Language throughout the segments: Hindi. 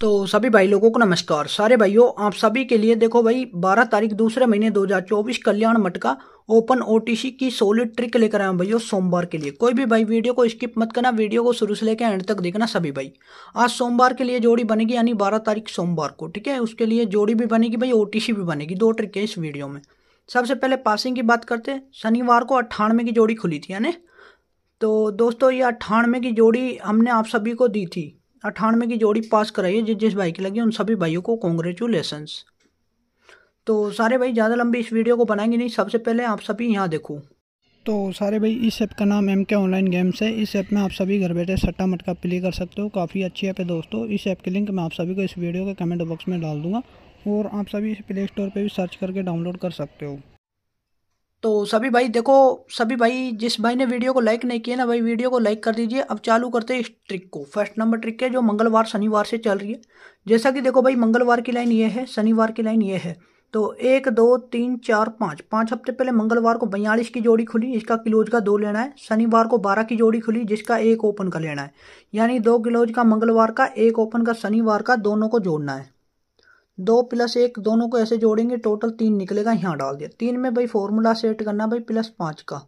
तो सभी भाई लोगों को नमस्कार सारे भाइयों आप सभी के लिए देखो भाई 12 तारीख दूसरे महीने 2024 कल्याण मटका ओपन ओटीसी की सोलिड ट्रिक लेकर आया भैया सोमवार के लिए कोई भी भाई वीडियो को स्किप मत करना वीडियो को शुरू से लेकर एंड तक देखना सभी भाई आज सोमवार के लिए जोड़ी बनेगी यानी बारह तारीख सोमवार को ठीक है उसके लिए जोड़ी भी बनेगी भाई ओ भी बनेगी दो ट्रिक है इस वीडियो में सबसे पहले पासिंग की बात करते हैं शनिवार को अट्ठानवे की जोड़ी खुली थी यानी तो दोस्तों ये अट्ठानवे की जोड़ी हमने आप सभी को दी थी अठानवे की जोड़ी पास कराई है जिस जिस भाई की लगी उन सभी भाइयों को कॉन्ग्रेचुलेसन्स तो सारे भाई ज़्यादा लंबी इस वीडियो को बनाएंगे नहीं सबसे पहले आप सभी यहाँ देखो तो सारे भाई इस ऐप का नाम एम के ऑनलाइन गेम्स है इस ऐप में आप सभी घर बैठे सट्टा मटका प्ले कर सकते हो काफ़ी अच्छी ऐप है दोस्तों इस ऐप की लिंक मैं आप सभी को इस वीडियो के कमेंट बॉक्स में डाल दूँगा और आप सभी इस प्ले स्टोर पर भी सर्च करके डाउनलोड कर सकते हो तो सभी भाई देखो सभी भाई जिस भाई ने वीडियो को लाइक नहीं किया ना भाई वीडियो को लाइक कर दीजिए अब चालू करते हैं इस ट्रिक को फर्स्ट नंबर ट्रिक है जो मंगलवार शनिवार से चल रही है जैसा कि देखो भाई मंगलवार की लाइन ये है शनिवार की लाइन ये है तो एक दो तीन चार पाँच पाँच हफ्ते पहले मंगलवार को बयालीस की जोड़ी खुली इसका किलोज का दो लेना है शनिवार को बारह की जोड़ी खुली जिसका एक ओपन का लेना है यानी दो किलोज का मंगलवार का एक ओपन का शनिवार का दोनों को जोड़ना है दो प्लस एक दोनों को ऐसे जोड़ेंगे टोटल तीन निकलेगा यहाँ डाल दिया तीन में भाई फॉर्मूला सेट करना भाई प्लस पाँच का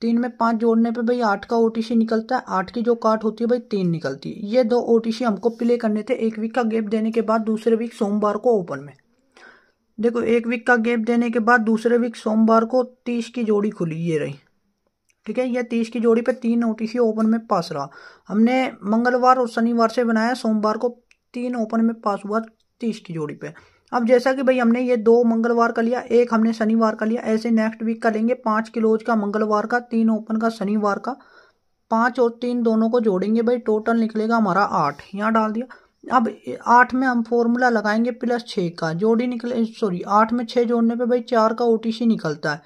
तीन में पाँच जोड़ने पे भाई आठ का ओ निकलता है आठ की जो काट होती है भाई तीन निकलती है ये दो ओ हमको प्ले करने थे एक वीक का गैप देने के बाद दूसरे वीक सोमवार को ओपन में देखो एक वीक का गैप देने के बाद दूसरे वीक सोमवार को तीस की जोड़ी खुली ये रही ठीक है यह तीस की जोड़ी पर तीन ओ ओपन में पास रहा हमने मंगलवार और शनिवार से बनाया सोमवार को तीन ओपन में पास हुआ तीस की जोड़ी पे अब जैसा कि भाई हमने ये दो मंगलवार का लिया एक हमने शनिवार का लिया ऐसे नेक्स्ट वीक का लेंगे पाँच किलोज का मंगलवार का तीन ओपन का शनिवार का पाँच और तीन दोनों को जोड़ेंगे भाई टोटल निकलेगा हमारा आठ यहाँ डाल दिया अब आठ में हम फॉर्मूला लगाएंगे प्लस छः का जोड़ी निकले सॉरी आठ में छः जोड़ने पे भाई चार का ओटीसी निकलता है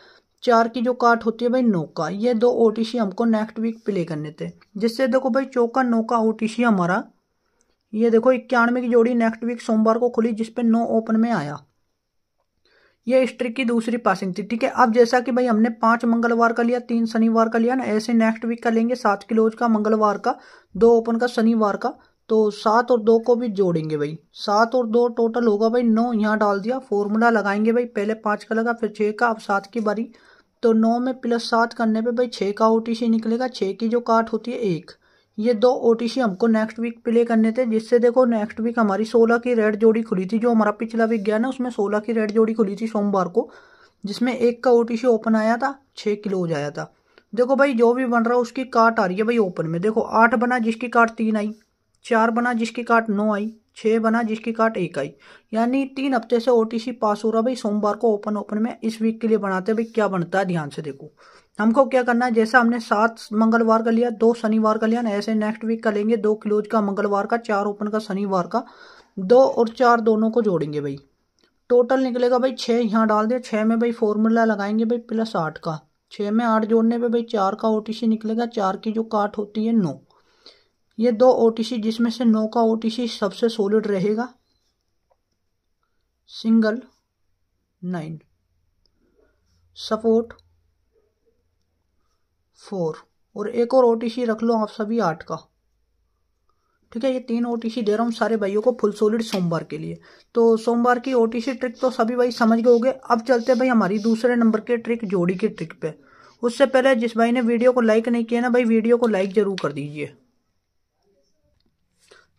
चार की जो काट होती है भाई नौ का ये दो ओटीसी हमको नेक्स्ट वीक प्ले करने थे जिससे देखो भाई चौका नौ का ओटीसी हमारा ये देखो इक्यानवे की जोड़ी नेक्स्ट वीक सोमवार को खुली जिसपे नो ओपन में आया ये स्ट्रिक की दूसरी पासिंग थी ठीक है अब जैसा कि भाई हमने पांच मंगलवार का लिया तीन शनिवार का लिया ना ऐसे नेक्स्ट वीक का लेंगे सात किलोज का मंगलवार का दो ओपन का शनिवार का तो सात और दो को भी जोड़ेंगे भाई सात और दो टोटल होगा भाई नौ यहाँ डाल दिया फॉर्मूला लगाएंगे भाई पहले पाँच का लगा फिर छः का अब सात की बारी तो नौ में प्लस सात करने पे भाई छः का ओ निकलेगा छः की जो काट होती है एक ये दो ओ हमको नेक्स्ट वीक प्ले करने थे जिससे देखो नेक्स्ट वीक हमारी सोलह की रेड जोड़ी खुली थी जो हमारा पिछला वीक गया ना उसमें सोलह की रेड जोड़ी खुली थी सोमवार को जिसमें एक का ओ ओपन आया था छः किलो हो जाया था देखो भाई जो भी बन रहा है उसकी काट आ रही है भाई ओपन में देखो आठ बना जिसकी काट तीन आई चार बना जिसकी काट नौ आई छः बना जिसकी काट एक आई यानी तीन हफ्ते से ओ पास हो रहा भाई सोमवार को ओपन ओपन में इस वीक के लिए बनाते भाई क्या बनता है ध्यान से देखो हमको क्या करना है जैसे हमने सात मंगलवार का लिया दो शनिवार का लिया ना ऐसे नेक्स्ट वीक का लेंगे दो क्लोज का मंगलवार का चार ओपन का शनिवार का दो और चार दोनों को जोड़ेंगे भाई टोटल निकलेगा भाई छः यहाँ डाल दे छः में भाई फॉर्मूला लगाएंगे भाई प्लस आठ का छः में आठ जोड़ने पे भाई चार का ओ निकलेगा चार की जो काट होती है नौ ये दो ओ जिसमें से नौ का ओ सबसे सॉलिड रहेगा सिंगल नाइन सपोर्ट फोर और एक और ओ रख लो आप सभी आठ का ठीक है ये तीन ओ दे रहा हूँ सारे भाइयों को फुल सोलिड सोमवार के लिए तो सोमवार की ओ ट्रिक तो सभी भाई समझ गए होंगे अब चलते हैं भाई हमारी दूसरे नंबर के ट्रिक जोड़ी की ट्रिक पे उससे पहले जिस भाई ने वीडियो को लाइक नहीं किया ना भाई वीडियो को लाइक जरूर कर दीजिए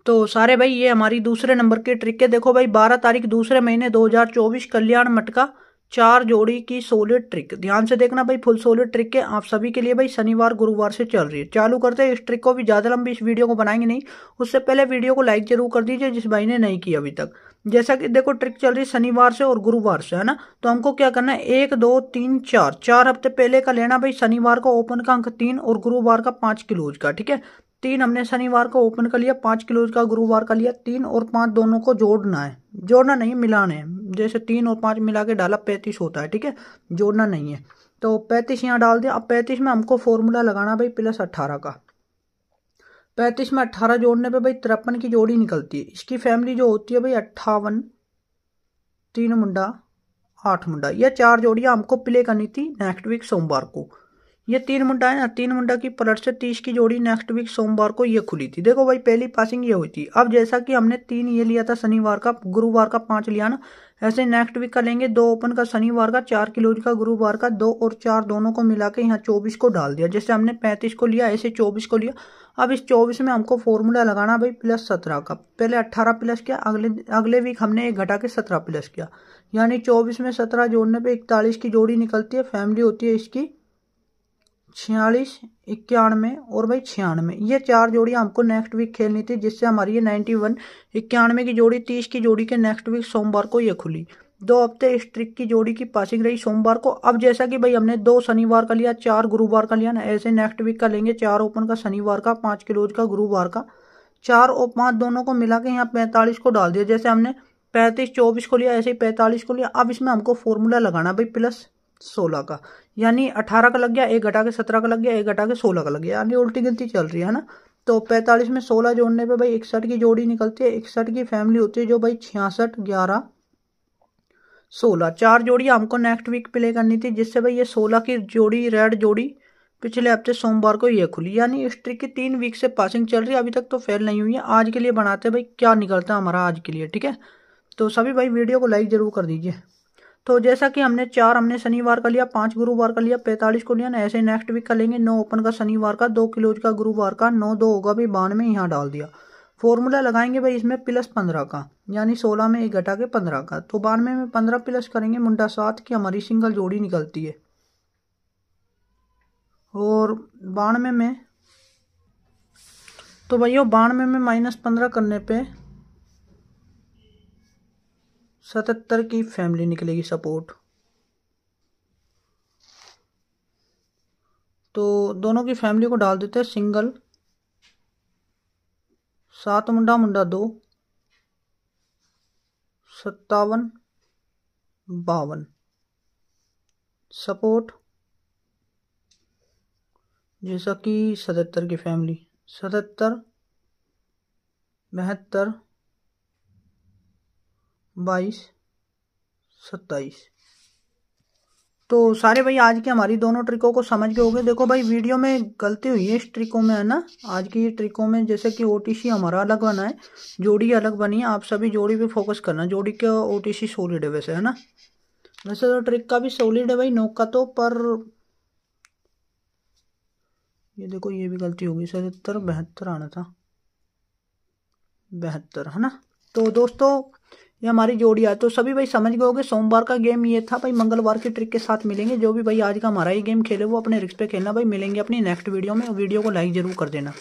तो सारे भाई ये हमारी दूसरे नंबर की ट्रिक है देखो भाई बारह तारीख दूसरे महीने दो कल्याण मटका चार जोड़ी की सोलिड ट्रिक ध्यान से देखना भाई फुल सोलिड ट्रिक के आप सभी के लिए भाई शनिवार गुरुवार से चल रही है चालू करते हैं इस ट्रिक को भी ज़्यादा लंबी इस वीडियो को बनाएंगे नहीं उससे पहले वीडियो को लाइक जरूर कर दीजिए जिस भाई ने नहीं किया अभी तक जैसा कि देखो ट्रिक चल रही है शनिवार से और गुरुवार से है ना तो हमको क्या करना है एक दो तीन चार चार हफ्ते पहले का लेना भाई शनिवार का ओपन का अंक तीन और गुरुवार का पाँच किलोज का ठीक है तीन हमने शनिवार का ओपन का लिया पाँच किलोज का गुरुवार का लिया तीन और पाँच दोनों को जोड़ना है जोड़ना नहीं मिलाना है जैसे तीन और पाँच मिला के डाला पैंतीस होता है ठीक है जोड़ना नहीं है तो पैंतीस यहाँ डाल दिया अब पैंतीस में हमको फॉर्मूला लगाना भाई प्लस अट्ठारह का पैंतीस में अट्ठारह जोड़ने पे भाई तिरपन की जोड़ी निकलती है इसकी फैमिली जो होती है भाई अट्ठावन तीन मुंडा आठ मुंडा यह चार जोड़ियाँ हमको प्ले करनी थी नेक्स्ट वीक सोमवार को ये तीन मुंडा है ना तीन मुंडा की पलट से तीस की जोड़ी नेक्स्ट वीक सोमवार को ये खुली थी देखो भाई पहली पासिंग ये हुई थी अब जैसा कि हमने तीन ये लिया था शनिवार का गुरुवार का पांच लिया ना ऐसे नेक्स्ट वीक का लेंगे दो ओपन का शनिवार का चार किलोज का गुरुवार का दो और चार दोनों को मिला के यहाँ चौबीस को डाल दिया जैसे हमने पैंतीस को लिया ऐसे चौबीस को लिया अब इस चौबीस में हमको फॉर्मूला लगाना भाई प्लस सत्रह का पहले अट्ठारह प्लस किया अगले अगले वीक हमने एक घटा के सत्रह प्लस किया यानी चौबीस में सत्रह जोड़ने पर इकतालीस की जोड़ी निकलती है फैमिली होती है इसकी छियालीस इक्यानवे और भाई छियानवे ये चार जोड़ी हमको नेक्स्ट वीक खेलनी थी जिससे हमारी ये नाइन्टी वन इक्यानवे की जोड़ी तीस की जोड़ी के नेक्स्ट वीक सोमवार को ये खुली दो हफ्ते इस ट्रिक की जोड़ी की पासिंग रही सोमवार को अब जैसा कि भाई हमने दो शनिवार का लिया चार गुरुवार का लिया ना ऐसे नेक्स्ट वीक का लेंगे चार ओपन का शनिवार का पाँच किलोज का गुरुवार का चार और पाँच दोनों को मिला के यहाँ पैंतालीस को डाल दिया जैसे हमने पैंतीस चौबीस को लिया ऐसे ही पैंतालीस को लिया अब इसमें हमको फॉर्मूला लगाना भाई प्लस सोलह का यानी अठारह का लग गया एक घटा के सत्रह का लग गया एक घटा के सोलह का लग गया यानी उल्टी गिनती चल रही है ना तो पैंतालीस में सोलह जोड़ने पे भाई इकसठ की जोड़ी निकलती है इकसठ की फैमिली होती है जो भाई छियासठ ग्यारह सोलह चार जोड़ी हमको नेक्स्ट वीक प्ले करनी थी जिससे भाई ये सोलह की जोड़ी रेड जोड़ी पिछले हफ्ते सोमवार को ये खुली यानी इस ट्रिक की तीन वीक से पासिंग चल रही है अभी तक तो फेल नहीं हुई है आज के लिए बनाते हैं भाई क्या निकलता है हमारा आज के लिए ठीक है तो सभी भाई वीडियो को लाइक ज़रूर कर दीजिए तो जैसा कि हमने चार हमने शनिवार का लिया पांच गुरुवार का लिया पैंतालीस को लिया ना ऐसे नेक्स्ट वीक का लेंगे नौ ओपन का शनिवार का दो किलोज का गुरुवार का नौ दो होगा भाई बानवे यहाँ डाल दिया फॉर्मूला लगाएंगे भाई इसमें प्लस पंद्रह का यानी सोलह में एक घटा के पंद्रह का तो बानवे में पंद्रह प्लस करेंगे मुंडा सात की हमारी सिंगल जोड़ी निकलती है और बानवे में तो भैया बानवे में माइनस पंद्रह करने पे सतहत्तर की फैमिली निकलेगी सपोर्ट तो दोनों की फैमिली को डाल देते हैं सिंगल सात मुंडा मुंडा दो सत्तावन बावन सपोर्ट जैसा कि सतहत्तर की फैमिली सतहत्तर बहत्तर बाईस सत्ताईस तो सारे भाई आज की हमारी दोनों ट्रिकों को समझ के हो गए देखो भाई वीडियो में गलती हुई है इस ट्रिकों में है ना आज की ट्रिकों में जैसे कि ओ हमारा अलग बना है जोड़ी अलग बनी है आप सभी जोड़ी पे फोकस करना जोड़ी का ओ टी सी सॉलिड है वैसे है ना वैसे तो ट्रिक का भी सॉलिड है भाई नोक का तो पर ये देखो ये भी गलती होगी सतर बहत्तर आना था बेहतर है ना तो दोस्तों ये हमारी जोड़ी आए तो सभी भाई समझ गए होगे सोमवार का गेम ये था भाई मंगलवार की ट्रिक के साथ मिलेंगे जो भी भाई आज का हमारा ये गेम खेले वो अपने रिक्स पे खेलना भाई मिलेंगे अपनी नेक्स्ट वीडियो में वीडियो को लाइक जरूर कर देना